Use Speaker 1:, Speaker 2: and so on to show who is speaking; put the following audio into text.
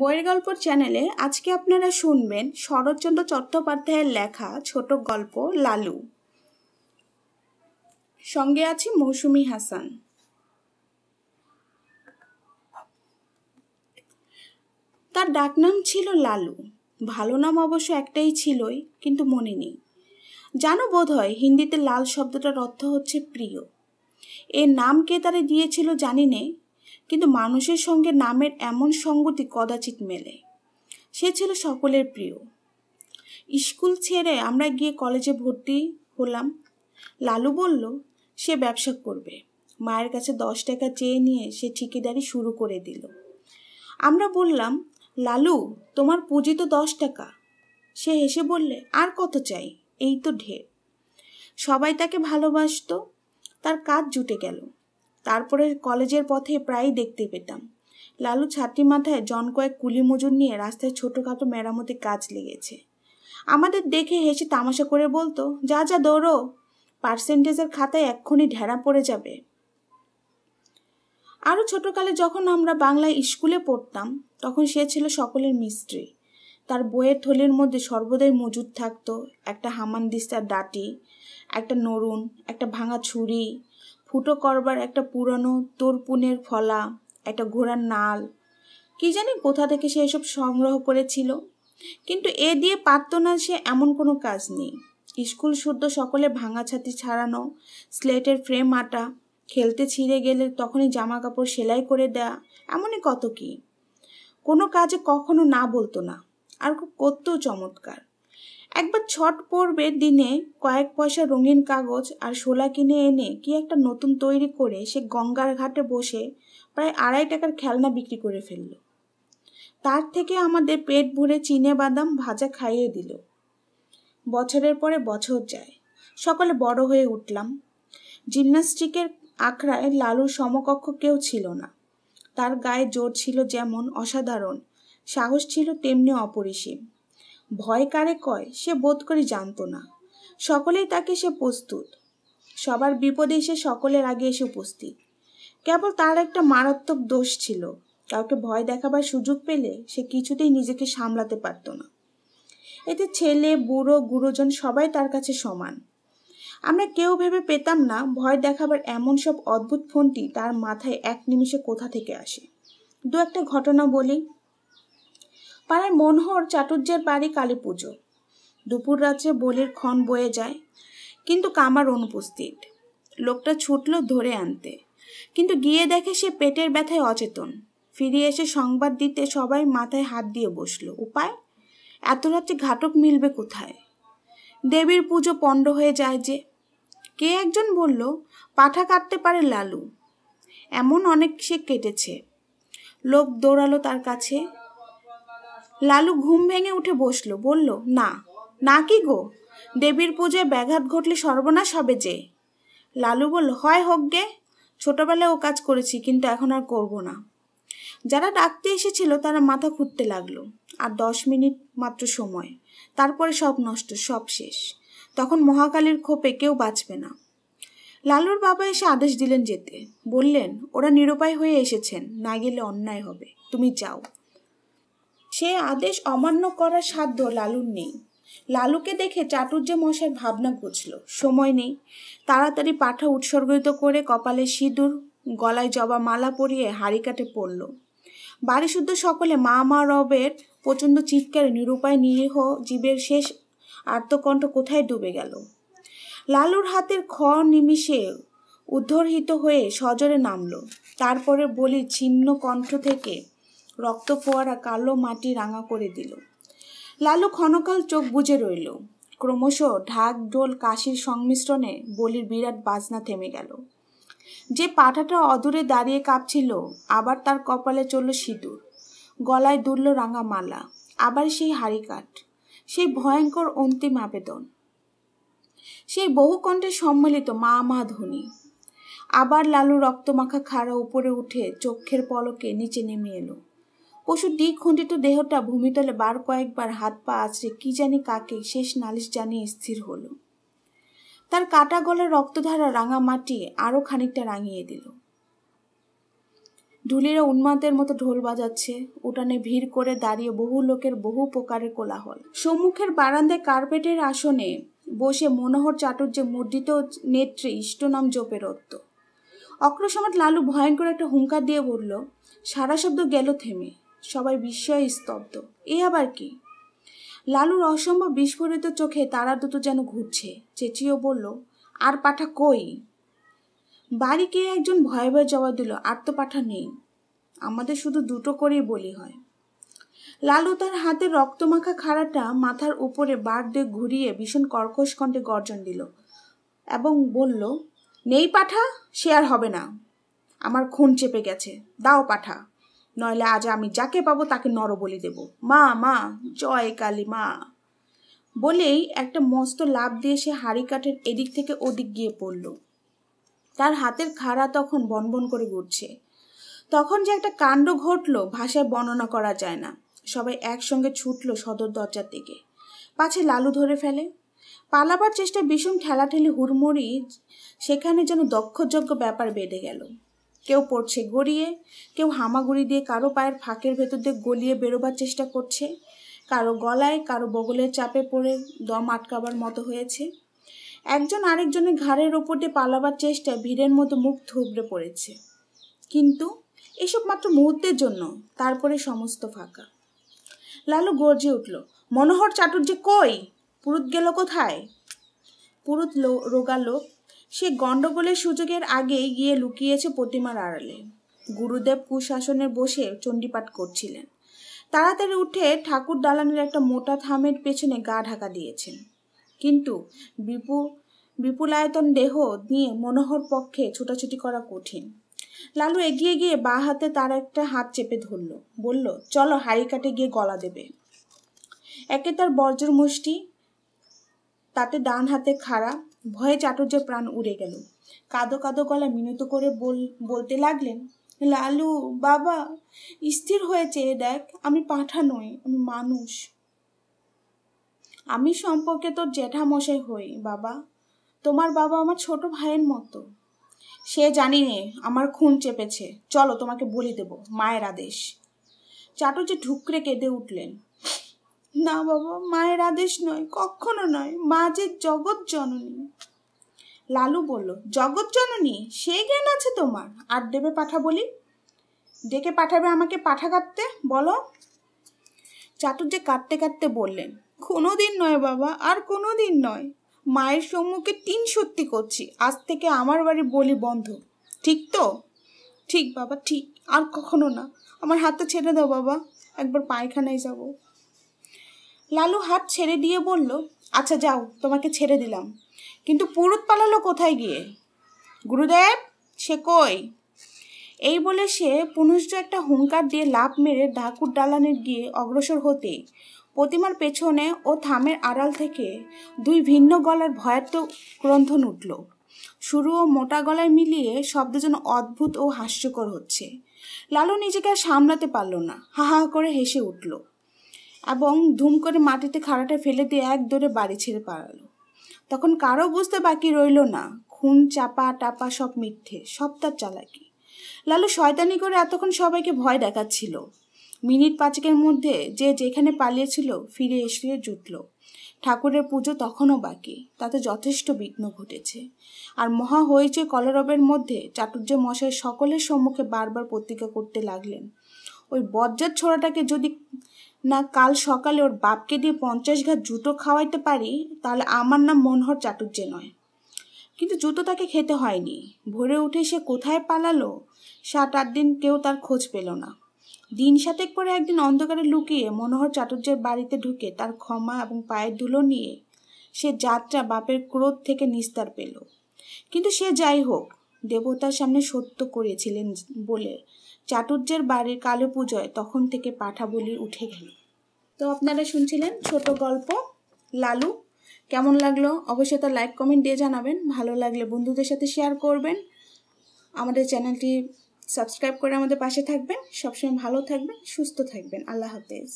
Speaker 1: বইয়ের গল্পর চ্যানেলে আজকে আপনারা শুনবেন শরৎচন্দ্র চট্টোপাধ্যায়ের লেখা ছোট গল্প লালু সঙ্গে আছি মৌসুমি হাসান তার ডাকনাম ছিল লালু ভালো নাম অবশ্য একটাই ছিলই কিন্তু মনে নেই জানো বোধ হয় হিন্দিতে লাল শব্দটার অর্থ হচ্ছে প্রিয় এ নাম কে তারে দিয়েছিল জানি নে কিন্তু মানুষের সঙ্গে নামের এমন সঙ্গতি কদাচিৎ মেলে সে ছিল সকলের প্রিয় স্কুল ছেড়ে আমরা গিয়ে কলেজে ভর্তি হলাম লালু বলল সে ব্যবসা করবে মায়ের কাছে দশ টাকা চেয়ে নিয়ে সে ঠিকেদারি শুরু করে দিল আমরা বললাম লালু তোমার পুঁজি তো দশ টাকা সে হেসে বললে আর কত চাই এই তো ঢের সবাই তাকে ভালোবাসত তার কাজ জুটে গেল তারপরে কলেজের পথে প্রায়ই দেখতে পেতাম লালু ছাত্রী মাথায় জন কয়েক কুলি মজুর নিয়ে রাস্তায় ছোটোখাটো মেরামতি কাজ লেগেছে আমাদের দেখে হেসে তামাশা করে বলতো যা যা দৌড়ো পার্সেন্টেজের খাতায় এক্ষুনি ঢেরা পড়ে যাবে আরও ছোটোকালে যখন আমরা বাংলা স্কুলে পড়তাম তখন সে ছিল সকলের মিস্ত্রি তার বইয়ের থলির মধ্যে সর্বদাই মজুদ থাকতো একটা হামানদিস্তার ডাটি একটা নরুন একটা ভাঙা ছুরি ফুটো করবার একটা পুরনো তরপুনের ফলা একটা ঘোড়ার নাল কি জানি কোথা থেকে সে এসব সংগ্রহ করেছিল কিন্তু এ দিয়ে পারত না সে এমন কোনো কাজ নেই স্কুল শুদ্ধ সকলে ভাঙা ছাতি ছাড়ানো স্লেটের ফ্রেম আটা খেলতে ছিঁড়ে গেলে তখনই জামা কাপড় সেলাই করে দেয়া এমনই কত কি কোনো কাজে কখনো না বলতো না আর করতেও চমৎকার একবার ছট পড়বে দিনে কয়েক পয়সা রঙিন কাগজ আর শোলা কিনে এনে কি একটা নতুন তৈরি করে সে গঙ্গার ঘাটে বসে প্রায় আড়াই টাকার খেলনা বিক্রি করে ফেলল তার থেকে আমাদের পেট ভরে চিনে বাদাম ভাজা খাইয়ে দিল বছরের পরে বছর যায় সকলে বড় হয়ে উঠলাম জিমন্যাস্টিকের আখড়ায় লালুর সমকক্ষ কেউ ছিল না তার গায়ে জোর ছিল যেমন অসাধারণ সাহস ছিল তেমনি অপরিসীম ভয় কারে কয় সে বোধ করে জানতো না সকলেই তাকে সে প্রস্তুত সবার বিপদে সে সকলের আগে এসে উপস্থিত কেবল তার একটা মারাত্মক দোষ ছিল কাউকে ভয় দেখাবার সুযোগ পেলে সে কিছুতেই নিজেকে সামলাতে পারত না এতে ছেলে বুড়ো গুরুজন সবাই তার কাছে সমান আমরা কেউ ভেবে পেতাম না ভয় দেখাবার এমন সব অদ্ভুত ফোনটি তার মাথায় এক নিমিষে কোথা থেকে আসে দু একটা ঘটনা বলি পাড়ায় মনোহর চাটুর্যের বাড়ি কালী পুজো দুপুর রাত্রে বলির ক্ষণ বয়ে যায় কিন্তু কামার অনুপস্থিত লোকটা ছুটল ধরে আনতে কিন্তু গিয়ে দেখে সে পেটের ব্যথায় অচেতন ফিরে এসে সংবাদ দিতে সবাই মাথায় হাত দিয়ে বসলো উপায় এত রাত্রে ঘাটক মিলবে কোথায় দেবীর পুজো পণ্ড হয়ে যায় যে কে একজন বলল পাঠা কাটতে পারে লালু এমন অনেক সে কেটেছে লোক দৌড়ালো তার কাছে লালু ঘুম ভেঙে উঠে বসলো বলল না না কি গো দেবীর পূজায় ব্যাঘাত ঘটলে সর্বনাশ হবে যে লালু বলল হয় হোক গে ছোটবেলায় ও কাজ করেছি কিন্তু এখন আর করব না যারা ডাকতে এসেছিল তারা মাথা খুঁটতে লাগলো আর দশ মিনিট মাত্র সময় তারপরে সব নষ্ট সব শেষ তখন মহাকালীর খোপে কেউ বাঁচবে না লালুর বাবা এসে আদেশ দিলেন যেতে বললেন ওরা নিরুপায় হয়ে এসেছেন না গেলে অন্যায় হবে তুমি যাও সে আদেশ অমান্য করার সাধ্য লালুর নেই লালুকে দেখে চাটুর্য মশাই ভাবনা ঘুচল সময় নেই তাড়াতাড়ি পাঠা উৎসর্গিত করে কপালে সিঁদুর গলায় জবা মালা পরিয়ে হাড়িকাটে পড়ল বাড়ি শুদ্ধ সকলে মা মা রবের প্রচণ্ড চিৎকারে নিরুপায় নিরীহ জীবের শেষ আত্মকণ্ঠ কোথায় ডুবে গেল লালুর হাতের খ নিমিষে উদ্ধরহিত হয়ে সজরে নামল তারপরে বলি ছিন্ন কণ্ঠ থেকে রক্ত ফোয়ারা কালো মাটি রাঙা করে দিল লালু ক্ষণকাল চোখ বুঝে রইল ক্রমশ ঢাক ঢোল কাশির সংমিশ্রণে বলির বিরাট বাজনা থেমে গেল যে পাঠাটা অদূরে দাঁড়িয়ে কাঁপছিল আবার তার কপালে চলল সিঁদুর গলায় দুললো রাঙা মালা আবার সেই হাড়িকাঠ সেই ভয়ঙ্কর অন্তিম আবেদন সেই বহুকণ্ঠে সম্মিলিত মা মা ধ্বনি আবার লালু রক্তমাখা খাড়া উপরে উঠে চক্ষের পলকে নিচে নেমে এলো পশুর দ্বিখণ্ডিত দেহটা ভূমিতলে বার কয়েকবার হাত পা আছড়ে কি জানি কাকে শেষ নালিশ জানিয়ে স্থির হল তার কাটা গলার রক্তধারা রাঙা মাটি আরও খানিকটা রাঙিয়ে দিল ঢুলিরা উন্মাদের মতো ঢোল বাজাচ্ছে উঠানে ভিড় করে দাঁড়িয়ে বহু লোকের বহু প্রকারের কোলাহল সম্মুখের বারান্দায় কার্পেটের আসনে বসে মনোহর চাটুর্যে মুদ্রিত নেত্রী ইষ্টনাম জোপের রত্ত অক্রসমাত লালু ভয়ঙ্কর একটা হুঙ্কার দিয়ে বলল সারা শব্দ গেল থেমে সবাই বিস্ময়ে স্তব্ধ এ আবার কি লালুর অসম্ভব বিস্ফোরিত চোখে তারা দুটো যেন ঘুরছে চেঁচিয়েও বলল আর পাঠা কই বাড়িকে একজন ভয়ে ভয়ে জবাব দিল আর তো পাঠা নেই আমাদের শুধু দুটো করেই বলি হয় লালু তার হাতে রক্তমাখা খাড়াটা মাথার উপরে বার দিয়ে ঘুরিয়ে ভীষণ কর্কশ কণ্ঠে গর্জন দিল এবং বলল নেই পাঠা সে আর হবে না আমার খুন চেপে গেছে দাও পাঠা নইলে আজ আমি যাকে পাবো তাকে নর বলি দেব মা মা জয় কালী মা বলেই একটা মস্ত লাভ দিয়ে সে হাড়ি কাঠের এদিক থেকে ওদিক গিয়ে পড়ল তার হাতের খাড়া তখন বনবন করে ঘুরছে তখন যে একটা কাণ্ড ঘটল ভাষায় বর্ণনা করা যায় না সবাই একসঙ্গে ছুটল সদর দরজার দিকে পাছে লালু ধরে ফেলে পালাবার চেষ্টা ভীষণ ঠেলাঠেলি হুড়মুড়ি সেখানে যেন দক্ষযোগ্য ব্যাপার বেঁধে গেল কেউ পড়ছে গড়িয়ে কেউ হামাগুড়ি দিয়ে কারো পায়ের ফাঁকের ভেতর দিয়ে গলিয়ে বেরোবার চেষ্টা করছে কারো গলায় কারো বগলের চাপে পড়ে দম আটকাবার মতো হয়েছে একজন আরেকজনের ঘাড়ের ওপর দিয়ে পালাবার চেষ্টায় ভিড়ের মতো মুখ থুবড়ে পড়েছে কিন্তু এসব মাত্র মুহূর্তের জন্য তারপরে সমস্ত ফাঁকা লালু গর্জে উঠল মনোহর চাটুর্য কই পুরুত গেল কোথায় পুরুত রোগা লোক সে গণ্ডগোলের সুযোগের আগে গিয়ে লুকিয়েছে প্রতিমার আড়ালে গুরুদেব কুশাসনে বসে চণ্ডীপাঠ করছিলেন তাড়াতাড়ি উঠে ঠাকুর দালানের একটা মোটা থামের পেছনে গা ঢাকা দিয়েছেন কিন্তু বিপু বিপুলায়তন দেহ নিয়ে মনোহর পক্ষে ছোটাছুটি করা কঠিন লালু এগিয়ে গিয়ে বা হাতে তার একটা হাত চেপে ধরল বলল চলো হাড়ি কাটে গিয়ে গলা দেবে একে তার বর্জর মুষ্টি তাতে ডান হাতে খাড়া ভয়ে চাটুর্যের প্রাণ উড়ে গেল কাঁদো কাঁদো গলা মিনত করে বল বলতে লাগলেন লালু বাবা স্থির হয়েছে দেখ আমি পাঠা নই আমি মানুষ আমি সম্পর্কে তোর জ্যাঠামশাই হই বাবা তোমার বাবা আমার ছোট ভাইয়ের মতো সে জানি নে আমার খুন চেপেছে চলো তোমাকে বলি দেব মায়ের আদেশ চাটুর্য ঢুকরে কেঁদে উঠলেন না বাবা মায়ের আদেশ নয় কখনো নয় মা যে জগৎ জননী লালু বলল জগৎ জননী সে জ্ঞান আছে তোমার আর দেবে পাঠা বলি ডেকে পাঠাবে আমাকে পাঠা কাটতে বলো যে কাটতে কাটতে বললেন কোনো দিন নয় বাবা আর কোনো দিন নয় মায়ের সম্মুখে তিন সত্যি করছি আজ থেকে আমার বাড়ি বলি বন্ধ ঠিক তো ঠিক বাবা ঠিক আর কখনো না আমার হাতটা ছেড়ে দাও বাবা একবার পায়খানায় যাবো লালু হাত ছেড়ে দিয়ে বলল আচ্ছা যাও তোমাকে ছেড়ে দিলাম কিন্তু পুরুত পালালো কোথায় গিয়ে গুরুদেব সে কই এই বলে সে পুনুষ্ট একটা হুঙ্কার দিয়ে লাভ মেরে ঢাকুর ডালানে গিয়ে অগ্রসর হতে প্রতিমার পেছনে ও থামের আড়াল থেকে দুই ভিন্ন গলার ভয়াত্ম ক্রন্ধন উঠল শুরু ও মোটা গলায় মিলিয়ে শব্দ যেন অদ্ভুত ও হাস্যকর হচ্ছে লালু নিজেকে আর সামলাতে পারল না হাহা করে হেসে উঠল এবং ধুম করে মাটিতে খাড়াটা ফেলে দিয়ে এক দৌড়ে বাড়ি ছেড়ে পালালো তখন কারো বুঝতে বাকি রইল না খুন চাপা টাপা সব মিথ্যে সব তার চালাকি লালু শয়তানি করে এতক্ষণ সবাইকে ভয় দেখাচ্ছিল মিনিট পাঁচেকের মধ্যে যে যেখানে পালিয়েছিল ফিরে এসে জুটল ঠাকুরের পুজো তখনও বাকি তাতে যথেষ্ট বিঘ্ন ঘটেছে আর মহা হয়েছে কলরবের মধ্যে চাটুর্য মশাই সকলের সম্মুখে বারবার প্রতিজ্ঞা করতে লাগলেন ওই বজ্জার ছোড়াটাকে যদি না কাল সকালে ওর বাপকে দিয়ে পঞ্চাশ ঘাট জুতো খাওয়াইতে পারি তাহলে আমার নাম মনোহর চাটুর্যে নয় কিন্তু জুতো তাকে খেতে হয়নি ভোরে উঠে সে কোথায় পালালো সাত আট দিন কেউ তার খোঁজ পেল না দিন সাতেক পরে একদিন অন্ধকারে লুকিয়ে মনোহর চাটুর্যের বাড়িতে ঢুকে তার ক্ষমা এবং পায়ের ধুলো নিয়ে সে যাত্রা বাপের ক্রোধ থেকে নিস্তার পেল কিন্তু সে যাই হোক দেবতার সামনে সত্য করেছিলেন বলে চাটুর্যের বাড়ির কালী পুজোয় তখন থেকে পাঠা বলি উঠে গেল তো আপনারা শুনছিলেন ছোট গল্প লালু কেমন লাগলো অবশ্যই তার লাইক কমেন্ট দিয়ে জানাবেন ভালো লাগলে বন্ধুদের সাথে শেয়ার করবেন আমাদের চ্যানেলটি সাবস্ক্রাইব করে আমাদের পাশে থাকবেন সবসময় ভালো থাকবেন সুস্থ থাকবেন আল্লাহ হাফেজ